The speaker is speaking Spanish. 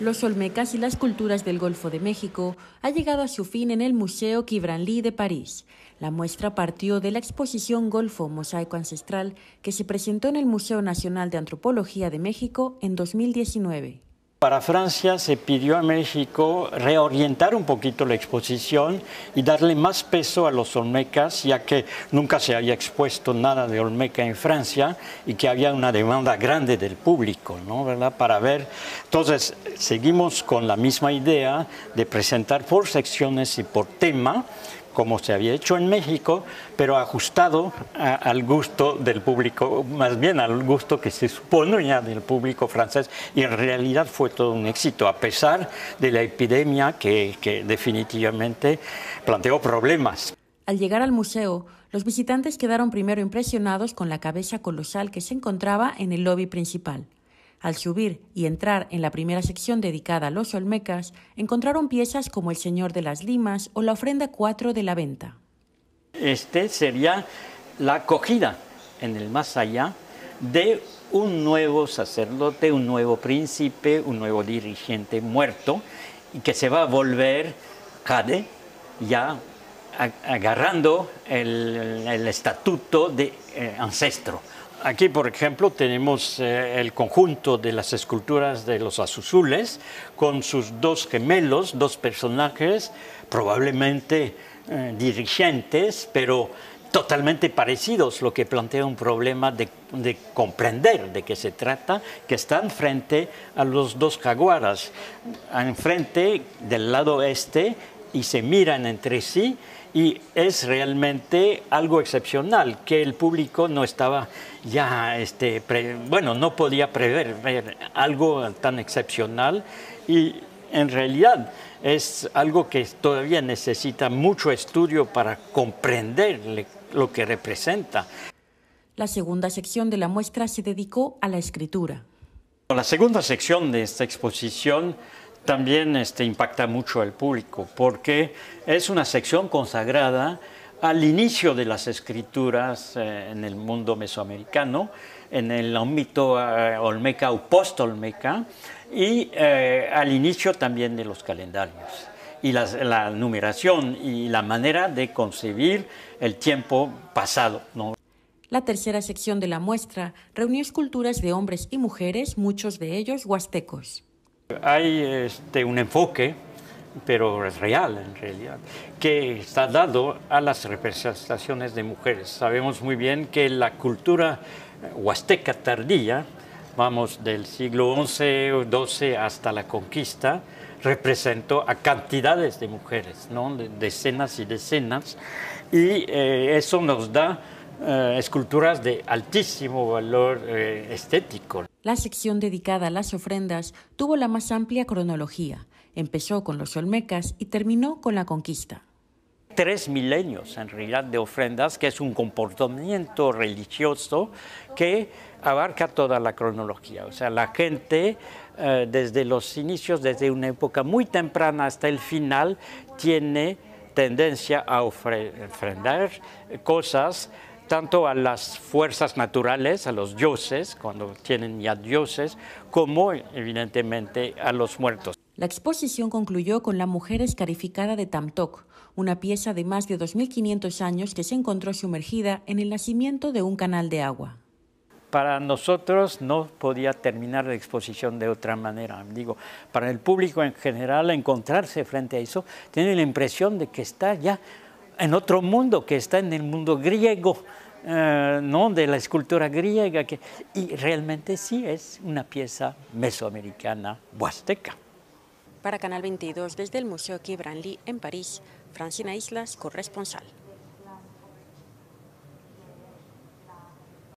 Los Olmecas y las culturas del Golfo de México ha llegado a su fin en el Museo Quibranlí de París. La muestra partió de la exposición Golfo Mosaico Ancestral que se presentó en el Museo Nacional de Antropología de México en 2019. Para Francia se pidió a México reorientar un poquito la exposición y darle más peso a los olmecas, ya que nunca se había expuesto nada de olmeca en Francia y que había una demanda grande del público, ¿no? ¿Verdad? Para ver. Entonces, seguimos con la misma idea de presentar por secciones y por tema, como se había hecho en México, pero ajustado al gusto del público, más bien al gusto que se supone ya del público francés, y en realidad fue todo un éxito, a pesar de la epidemia que definitivamente planteó problemas. Al llegar al museo, los visitantes quedaron primero impresionados con la cabeza colosal que se encontraba en el lobby principal. Al subir y entrar en la primera sección dedicada a los olmecas, encontraron piezas como El Señor de las Limas o la ofrenda 4 de la venta. Este sería la acogida en el más allá de un nuevo sacerdote, un nuevo príncipe, un nuevo dirigente muerto y que se va a volver jade, ya agarrando el, estatuto de eh, ancestro. Aquí, por ejemplo, tenemos eh, el conjunto de las esculturas de los azuzules con sus dos gemelos, dos personajes, probablemente eh, dirigentes, pero totalmente parecidos, lo que plantea un problema de, de, comprender de qué se trata, que están frente a los dos jaguaras, enfrente del lado este y se miran entre sí y es realmente algo excepcional que el público no estaba ya, este, bueno, no podía prever ver, algo tan excepcional y en realidad es algo que todavía necesita mucho estudio para comprender lo que representa. La segunda sección de la muestra se dedicó a la escritura. La segunda sección de esta exposición también este, impacta mucho al público, porque es una sección consagrada al inicio de las escrituras eh, en el mundo mesoamericano, en el ámbito eh, olmeca o post y eh, al inicio también de los calendarios. Y la numeración y la manera de concebir el tiempo pasado. La tercera sección de la muestra reunió esculturas de hombres y mujeres, muchos de ellos huastecos. Hay este, un enfoque, pero es real en realidad, que está dado a las representaciones de mujeres. Sabemos muy bien que la cultura eh, huasteca tardía, vamos del siglo XI o XII hasta la conquista, representó a cantidades de mujeres, decenas y decenas, y eh, eso nos da eh, esculturas de altísimo valor estético, la sección dedicada a las ofrendas tuvo la más amplia cronología. Empezó con los Olmecas y terminó con la conquista. Tres milenios en realidad de ofrendas, que es un comportamiento religioso que abarca toda la cronología. O sea, la gente eh, desde los inicios, desde una época muy temprana hasta el final, tiene tendencia a ofrendar cosas tanto a las fuerzas naturales, a los dioses, cuando tienen ya dioses, como evidentemente a los muertos. La exposición concluyó con La mujer escarificada de Tamtok, una pieza de más de 2.500 años que se encontró sumergida en el nacimiento de un canal de agua. Para nosotros no podía terminar la exposición de otra manera. Digo, para el público en general, encontrarse frente a eso, tiene la impresión de que está ya en otro mundo que está en el mundo griego, eh, de la escultura griega. Que, y realmente sí es una pieza mesoamericana huasteca. Para Canal 22, desde el Museo Kibranli en París, Francina Islas, corresponsal.